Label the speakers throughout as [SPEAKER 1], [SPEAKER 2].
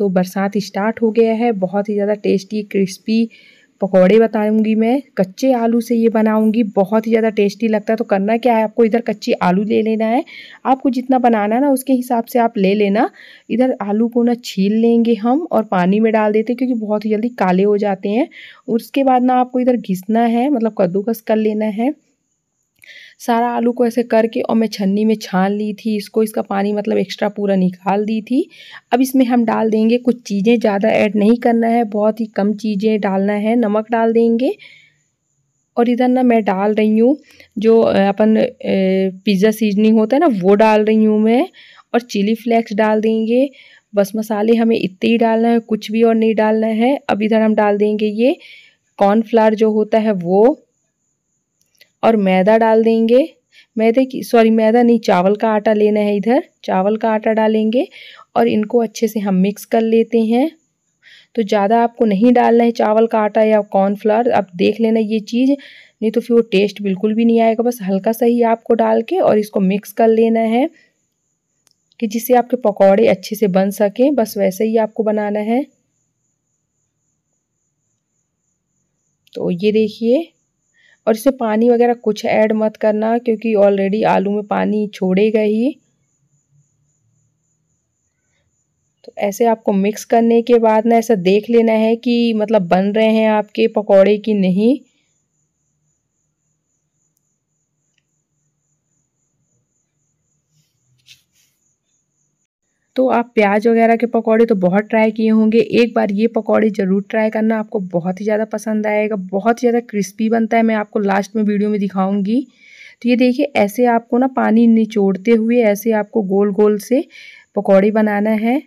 [SPEAKER 1] तो बरसात स्टार्ट हो गया है बहुत ही ज़्यादा टेस्टी क्रिस्पी पकौड़े बताऊंगी मैं कच्चे आलू से ये बनाऊंगी बहुत ही ज़्यादा टेस्टी लगता है तो करना क्या है आपको इधर कच्चे आलू ले लेना है आपको जितना बनाना है ना उसके हिसाब से आप ले लेना इधर आलू को ना छील लेंगे हम और पानी में डाल देते हैं क्योंकि बहुत ही जल्दी काले हो जाते हैं उसके बाद ना आपको इधर घिसना है मतलब कद्दूकस कर लेना है सारा आलू को ऐसे करके और मैं छन्नी में छान ली थी इसको इसका पानी मतलब एक्स्ट्रा पूरा निकाल दी थी अब इसमें हम डाल देंगे कुछ चीज़ें ज़्यादा ऐड नहीं करना है बहुत ही कम चीज़ें डालना है नमक डाल देंगे और इधर ना मैं डाल रही हूँ जो अपन पिज़्ज़ा सीजनिंग होता है ना वो डाल रही हूँ मैं और चिली फ्लेक्स डाल देंगे बस मसाले हमें इतने ही डालना है कुछ भी और नहीं डालना है अब इधर हम डाल देंगे ये कॉर्नफ्लावर जो होता है वो और मैदा डाल देंगे मैदे की सॉरी मैदा नहीं चावल का आटा लेना है इधर चावल का आटा डालेंगे और इनको अच्छे से हम मिक्स कर लेते हैं तो ज़्यादा आपको नहीं डालना है चावल का आटा या कॉर्नफ्लावर आप देख लेना ये चीज़ नहीं तो फिर वो टेस्ट बिल्कुल भी नहीं आएगा बस हल्का सा ही आपको डाल के और इसको मिक्स कर लेना है कि जिससे आपके पकौड़े अच्छे से बन सकें बस वैसे ही आपको बनाना है तो ये देखिए और इसे पानी वगैरह कुछ ऐड मत करना क्योंकि ऑलरेडी आलू में पानी छोड़ेगा ही तो ऐसे आपको मिक्स करने के बाद ना ऐसा देख लेना है कि मतलब बन रहे हैं आपके पकौड़े कि नहीं तो आप प्याज वगैरह के पकौड़े तो बहुत ट्राई किए होंगे एक बार ये पकौड़े ज़रूर ट्राई करना आपको बहुत ही ज़्यादा पसंद आएगा बहुत ही ज़्यादा क्रिस्पी बनता है मैं आपको लास्ट में वीडियो में दिखाऊंगी तो ये देखिए ऐसे आपको ना पानी निचोड़ते हुए ऐसे आपको गोल गोल से पकौड़े बनाना है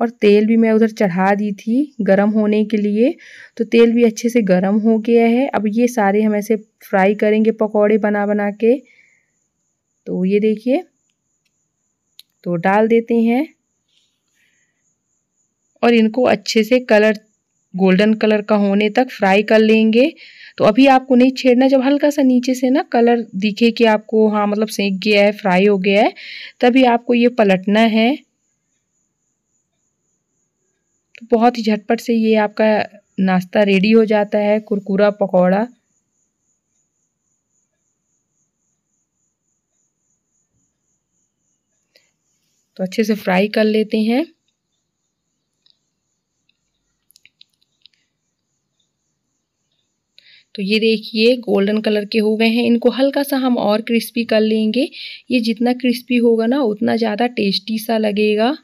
[SPEAKER 1] और तेल भी मैं उधर चढ़ा दी थी गरम होने के लिए तो तेल भी अच्छे से गरम हो गया है अब ये सारे हम ऐसे फ्राई करेंगे पकौड़े बना बना के तो ये देखिए तो डाल देते हैं और इनको अच्छे से कलर गोल्डन कलर का होने तक फ्राई कर लेंगे तो अभी आपको नहीं छेड़ना जब हल्का सा नीचे से ना कलर दिखे कि आपको हाँ मतलब सेक गया है फ्राई हो गया है तभी आपको ये पलटना है तो बहुत ही झटपट से ये आपका नाश्ता रेडी हो जाता है कुरकुरा पकौड़ा तो अच्छे से फ्राई कर लेते हैं तो ये देखिए गोल्डन कलर के हो गए हैं इनको हल्का सा हम और क्रिस्पी कर लेंगे ये जितना क्रिस्पी होगा ना उतना ज़्यादा टेस्टी सा लगेगा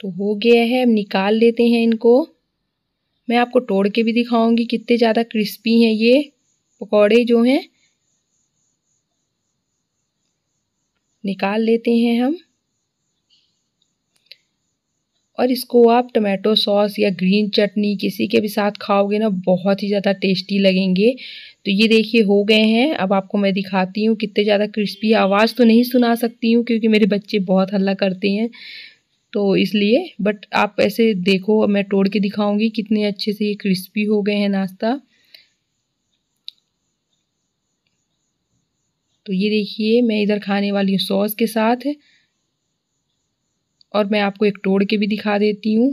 [SPEAKER 1] तो हो गया है अब निकाल लेते हैं इनको मैं आपको तोड़ के भी दिखाऊंगी कितने ज़्यादा क्रिस्पी हैं ये पकौड़े जो हैं निकाल लेते हैं हम और इसको आप टमाटो सॉस या ग्रीन चटनी किसी के भी साथ खाओगे ना बहुत ही ज़्यादा टेस्टी लगेंगे तो ये देखिए हो गए हैं अब आपको मैं दिखाती हूँ कितने ज़्यादा क्रिस्पी आवाज़ तो नहीं सुना सकती हूँ क्योंकि मेरे बच्चे बहुत हल्ला करते हैं तो इसलिए बट आप ऐसे देखो मैं तोड़ के दिखाऊँगी कितने अच्छे से ये क्रिस्पी हो गए हैं नाश्ता तो ये देखिए मैं इधर खाने वाली हूँ सॉस के साथ और मैं आपको एक तोड़ के भी दिखा देती हूँ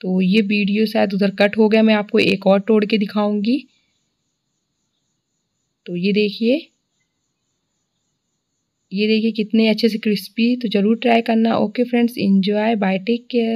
[SPEAKER 1] तो ये वीडियो शायद उधर कट हो गया मैं आपको एक और तोड़ के दिखाऊंगी तो ये देखिए ये देखिए कितने अच्छे से क्रिस्पी तो ज़रूर ट्राई करना okay friends enjoy bye take care